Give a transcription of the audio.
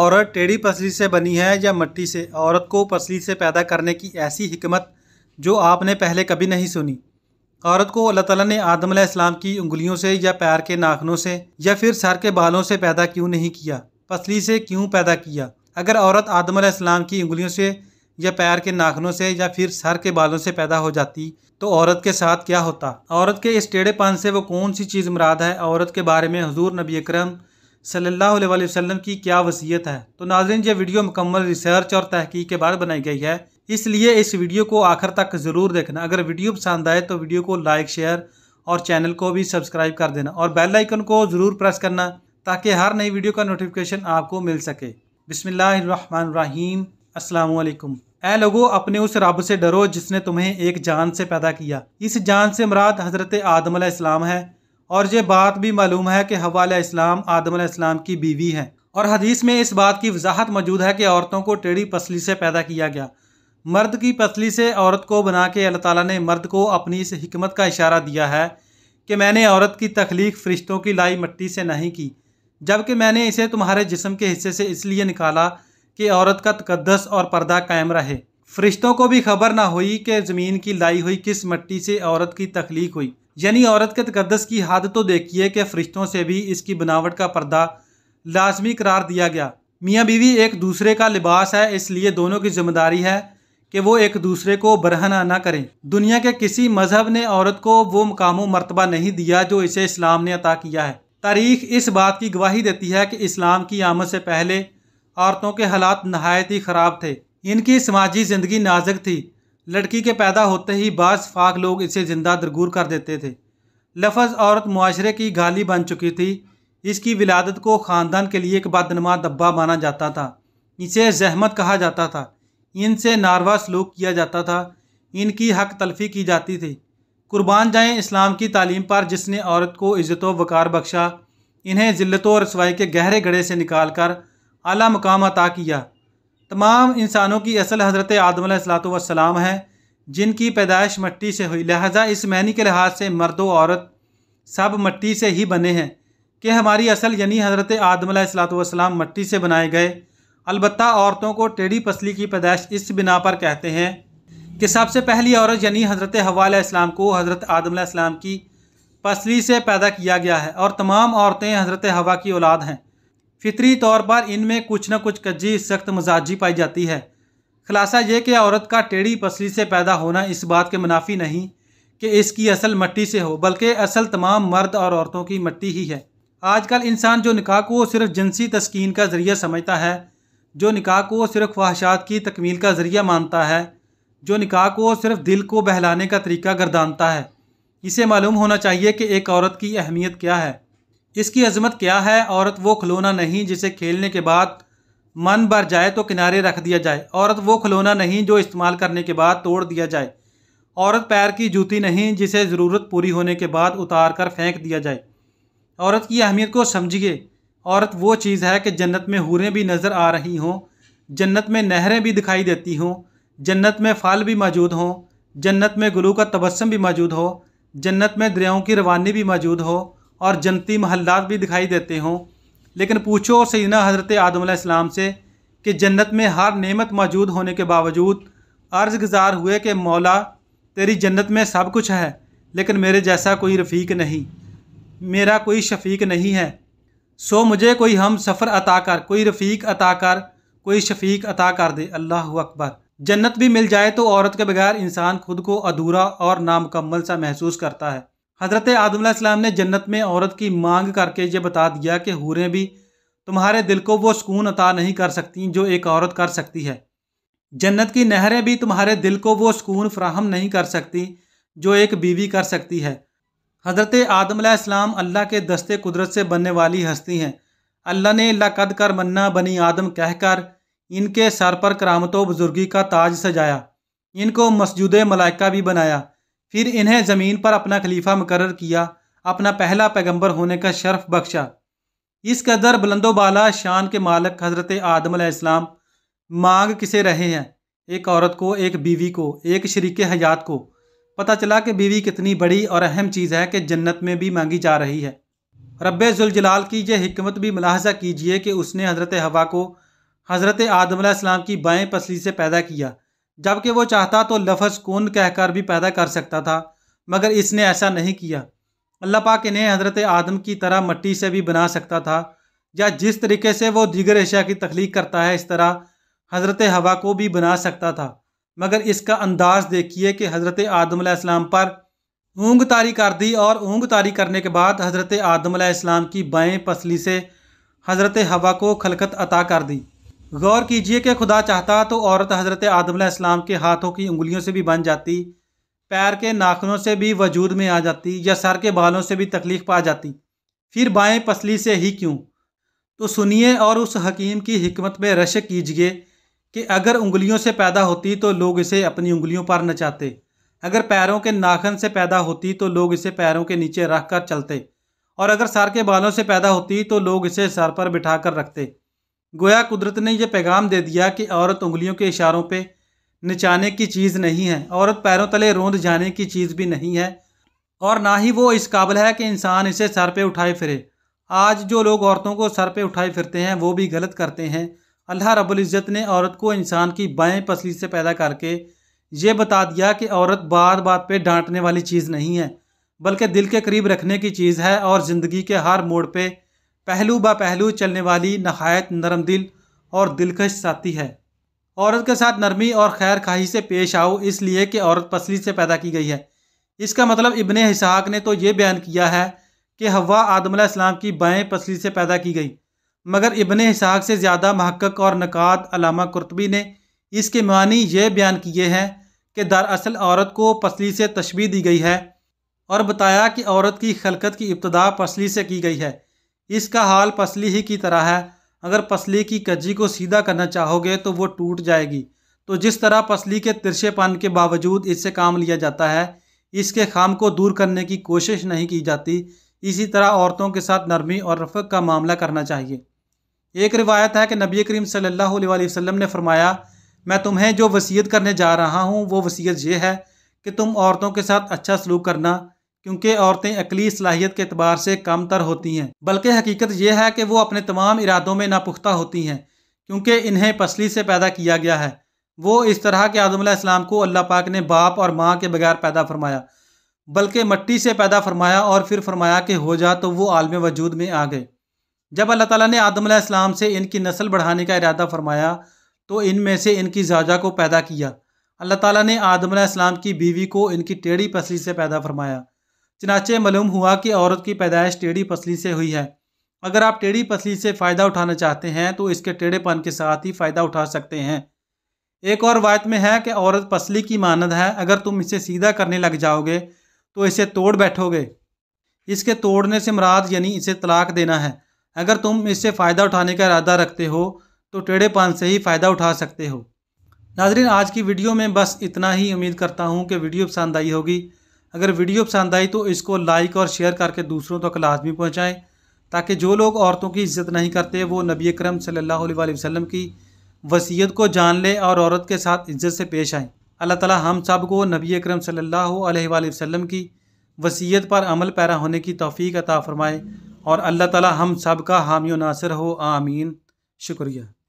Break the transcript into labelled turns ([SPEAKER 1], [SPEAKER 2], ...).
[SPEAKER 1] औरत टेढ़ी पसली से बनी है या मट्टी से औरत को पसली से पैदा करने की ऐसी हिकमत जो आपने पहले कभी नहीं सुनी औरत को अल्लाह ताला ने आदम इस्लाम की उंगलियों से या पैर के नाखनों से या फिर सर के बालों से पैदा क्यों नहीं किया पसली से क्यों पैदा किया अगर औरत आदम इस्लाम की उंगलियों से या पैर के नाखनों से या फिर सर के बालों से पैदा हो जाती तो औरत के साथ क्या होता औरत के इस टेढ़ेपन से वो कौन सी चीज़ मुराद है औरत के बारे में हजूर नबी अक्रम सल्लल्लाहु अलैहि वसल्लम की क्या वसीयत है तो नाजरन ये वीडियो मुकम्मल रिसर्च और तहकीक के बाद बनाई गई है इसलिए इस वीडियो को आखिर तक ज़रूर देखना अगर वीडियो पसंद आए तो वीडियो को लाइक शेयर और चैनल को भी सब्सक्राइब कर देना और बेल आइकन को ज़रूर प्रेस करना ताकि हर नई वीडियो का नोटिफिकेशन आपको मिल सके बिसमीम असलकुम ए लोगो अपने उस रब से डरो जिसने तुम्हें एक जान से पैदा किया इस जान से मराद हज़रत आदम है और ये बात भी मालूम है कि हवा इस्लाम आदम इस्लाम की बीवी हैं और हदीस में इस बात की वजाहत मौजूद है कि औरतों को टेढ़ी पसली से पैदा किया गया मर्द की पसली से औरत को बना के अल्लाह ताला ने मर्द को अपनी इस हमत का इशारा दिया है कि मैंने औरत की तख्लीक फ़रिश्तों की लाई मट्टी से नहीं की जबकि मैंने इसे तुम्हारे जिसम के हिस्से से इसलिए निकाला कि औरत का तकदस और पर्दा कायम रहे फरिश्तों को भी खबर ना हुई कि ज़मीन की लाई हुई किस मट्टी से औरत की तख्लीक हुई यानी औरत के तकदस की हद तो देखिए कि फरिश्तों से भी इसकी बनावट का पर्दा लाजमी करार दिया गया मियाँ बीवी एक दूसरे का लिबास है इसलिए दोनों की जिम्मेदारी है कि वो एक दूसरे को बरहना ना करें दुनिया के किसी मजहब ने औरत को वो मकाम मरतबा नहीं दिया जो इसे इस्लाम ने अता किया है तारीख इस बात की गवाही देती है कि इस्लाम की आमद से पहले औरतों के हालात नहायत ही ख़राब थे इनकी समाजी ज़िंदगी नाजुक थी लड़की के पैदा होते ही बास फाक लोग इसे ज़िंदा दरगूर कर देते थे लफज औरत मुआरे की गाली बन चुकी थी इसकी विलादत को ख़ानदान के लिए एक बदनमा दब्बा माना जाता था इसे जहमत कहा जाता था इनसे नारवा सलूक किया जाता था इनकी हक तलफी की जाती थी कुर्बान जाएं इस्लाम की तालीम पर जिसने औरत को इज़्ज़त वक़ार बख्शा इन्हें ज़िल्त और रसवाई के गहरे गढ़े से निकाल कर अला मकाम अता किया तमाम इंसानों की असल हज़रत आदम सलाम है जिनकी पैदाइश मट्टी से हुई लिहाजा इस महीने के लिहाज से मर्द औरत सब मट्टी से ही बने हैं कि हमारी असल यानी हज़रत आदम सलाम मट्टी से बनाए गए अलबत् औरतों को टेढ़ी पसली की पैदाइश इस बिना पर कहते हैं कि सबसे पहली औरत यानी हज़रत इस्लाम को हज़रत आदम की पसली से पैदा किया गया है और तमाम औरतें हज़रत हवा की औलाद हैं फितरी तौर पर इनमें कुछ न कुछ कज्जी सख्त मजाजी पाई जाती है खुलासा ये कि औरत का टेढ़ी पसली से पैदा होना इस बात के मुनाफी नहीं कि इसकी असल मट्टी से हो बल्कि असल तमाम मर्द और औरतों की मट्टी ही है आजकल इंसान जो निकाह को सिर्फ जिनसी तस्किन का ज़रिया समझता है जो निकाह को सिर्फ ख्वाहिशात की तकमील का ज़रिया मानता है जो निकाह को सिर्फ दिल को बहलाने का तरीका गर्दानता है इसे मालूम होना चाहिए कि एक औरत की अहमियत क्या है इसकी अजमत क्या है औरत वो खिलौना नहीं जिसे खेलने के बाद मन भर जाए तो किनारे रख दिया जाए औरत वो खिलौना नहीं जो इस्तेमाल करने के बाद तोड़ दिया जाए औरत पैर की जूती नहीं जिसे ज़रूरत पूरी होने के बाद उतार कर फेंक दिया जाए औरत की अहमियत को समझिए औरत वो चीज़ है कि जन्नत में हूरें भी नज़र आ रही हों जन्नत में नहरें भी दिखाई देती हों जन्नत में फल भी मौजूद हों जन्नत में गुलू का तबस्म भी मौजूद हो जन्नत में दरियाओं की रवानी भी मौजूद हो और जनती महल्लात भी दिखाई देते हों लेकिन पूछो सीना हज़रत आदम से कि जन्नत में हर नेमत मौजूद होने के बावजूद अर्ज़ गुजार हुए कि मौला तेरी जन्नत में सब कुछ है लेकिन मेरे जैसा कोई रफ़ीक नहीं मेरा कोई शफीक नहीं है सो मुझे कोई हम सफ़र अता कर कोई रफ़ीक अता कर कोई शफीक अता कर दे अल्लाह अकबर जन्नत भी मिल जाए तो औरत के बगैर इंसान खुद को अधूरा और नामकम्मल सा महसूस करता है हज़रत आदम ने जन्नत में औरत की मांग करके ये बता दिया कि हूरें भी तुम्हारे दिल को वो सुकून अता नहीं कर सकती जो एक औरत कर सकती है जन्नत की नहरें भी तुम्हारे दिल को वो सुकून फ्राहम नहीं कर सकती जो एक बीवी कर सकती है हज़रत आदम अल्लाह के दस्ते कुदरत से बनने वाली हस्ती हैं अल्लाह ने कद कर मन्ना बनी आदम कहकर इनके सर पर करामतो बुजुर्गी का ताज सजाया इनको मस्जिद मलाइका भी बनाया फिर इन्हें ज़मीन पर अपना खलीफा मुकर किया अपना पहला पैगंबर होने का शर्फ बख्शा इस कदर बुलंदोबाला शान के मालक हज़रत आदम इस्लाम मांग किसे रहे हैं एक औरत को एक बीवी को एक शरीक हयात को पता चला कि बीवी कितनी बड़ी और अहम चीज़ है कि जन्नत में भी मांगी जा रही है रब जुलजलाल की यह हमत भी मुलाहजा कीजिए कि उसने हज़रत हवा को हज़रत आदम इस्लाम की बाएँ पसली से पैदा किया जबकि वो चाहता तो लफज कौन कहकर भी पैदा कर सकता था मगर इसने ऐसा नहीं किया अल्लाह पाक इन्हें हज़रत आदम की तरह मट्टी से भी बना सकता था या जिस तरीके से वो दीगर एशिया की तख्लीक करता है इस तरह हज़रत हवा को भी बना सकता था मगर इसका अंदाज़ देखिए कि हज़रत आदम पर ऊँग तारी कर दी और ऊँग तारी करने के बाद हज़रत आदम की बाएँ पसली से हज़रत हवा को खलकत अता कर दी गौर कीजिए कि खुदा चाहता तो औरत हज़रत आदम इस्लाम के हाथों की उंगलियों से भी बन जाती पैर के नाखनों से भी वजूद में आ जाती या सर के बालों से भी तकलीफ़ पा जाती फिर बाएं पसली से ही क्यों तो सुनिए और उस हकीम की हमत में रश कीजिए कि अगर उंगलियों से पैदा होती तो लोग इसे अपनी उंगलियों पर नचाते अगर पैरों के नाखन से पैदा होती तो लोग इसे पैरों के नीचे रख कर चलते और अगर सर के बालों से पैदा होती तो लोग इसे सर पर बिठा कर रखते गोया कुदरत ने यह पैगाम दे दिया कि औरत उंगलियों के इशारों पर नचाने की चीज़ नहीं है औरत पैरों तले रोंद जाने की चीज़ भी नहीं है और ना ही वो इस काबिल है कि इंसान इसे सर पे उठाए फिरे आज जो लोग औरतों को सर पे उठाए फिरते हैं वो भी गलत करते हैं अल्लाह रबुल्ज़त ने औरत को इंसान की बाएँ पसली से पैदा करके ये बता दिया कि औरत बात बात पे डांटने वाली चीज़ नहीं है बल्कि दिल के करीब रखने की चीज़ है और ज़िंदगी के हर मोड़ पे पहलू ब पहलू चलने वाली नहायत नरम दिल और दिलकश साथी है औरत के साथ नरमी और खैर खाही से पेश आओ इसलिए कि औरत पसली से पैदा की गई है इसका मतलब इबन इसहाक ने तो ये बयान किया है कि हवा आदम की बाएँ पसली से पैदा की गई मगर इबन इसहाक से ज़्यादा महक्क और नक़ात अलामा कुरतबी ने इसके मानी ये बयान किए हैं कि दरअसल औरत को पसली से तशबी दी गई है और बताया कि औरत की खलकत की इब्तदा पसली से की गई है इसका हाल पसली ही की तरह है अगर पसली की कज्जी को सीधा करना चाहोगे तो वो टूट जाएगी तो जिस तरह पसली के तिरछेपन के बावजूद इससे काम लिया जाता है इसके खाम को दूर करने की कोशिश नहीं की जाती इसी तरह औरतों के साथ नरमी और रफक का मामला करना चाहिए एक रिवायत है कि नबी करीम सल्लल्लाहु अलैहि वसल्लम ने फरमाया मैं तुम्हें जो वसीयत करने जा रहा हूँ वो वसीयत ये है कि तुम औरतों के साथ अच्छा सलूक करना क्योंकि औरतें अकली सलाहियत के अतबार से कम तर होती हैं बल्कि हकीकत यह है कि वो अपने तमाम इरादों में नापुख्ता होती हैं क्योंकि इन्हें पसली से पैदा किया गया है वो इस तरह के आदम को अल्लाह पाक ने बाप और माँ के बगैर पैदा फरमाया बल्कि मट्टी से पैदा फरमाया और फिर फरमाया कि हो जा तो वो आलम वजूद में आ गए जब अल्लाह ताला ने आदम से इनकी नस्ल बढ़ाने का इरादा फरमाया तो इनमें से इनकी जाजा को पैदा किया अल्लाह ताला ने आदम की बीवी को इनकी टेढ़ी पसली से पैदा फरमाया चनाचे मालूम हुआ कि औरत की पैदाइश टेढ़ी पसली से हुई है अगर आप टेढ़ी पसली से फ़ायदा उठाना चाहते हैं तो इसके टेढ़ेपन के साथ ही फ़ायदा उठा सकते हैं एक और वायत में है कि औरत पसली की मानद है अगर तुम इसे सीधा करने लग जाओगे तो इसे तोड़ बैठोगे इसके तोड़ने से मराद यानी इसे तलाक देना है अगर तुम इससे फ़ायदा उठाने का इरादा रखते हो तो टेढ़ेपन से ही फ़ायदा उठा सकते हो नाजरीन आज की वीडियो में बस इतना ही उम्मीद करता हूँ कि वीडियो पसंद आई होगी अगर वीडियो पसंद आई तो इसको लाइक और शेयर करके दूसरों तक तो लाजमी पहुँचाएँ ताकि जो लोग औरतों की इज्जत नहीं करते वो नबी करम सल्लल्लाहु अलैहि वसल्लम की वसीयत को जान लें और औरत के साथ इज्जत से पेश आएँ अल्लाह ताला हम सब को नबी करम सल्लल्लाहु अलैहि वसल्लम की वसीयत पर अमल पैरा होने की तोफ़ी अता फ़रमाए और अल्लाह ताला हम सब का हामी नासर हो आमीन शुक्रिया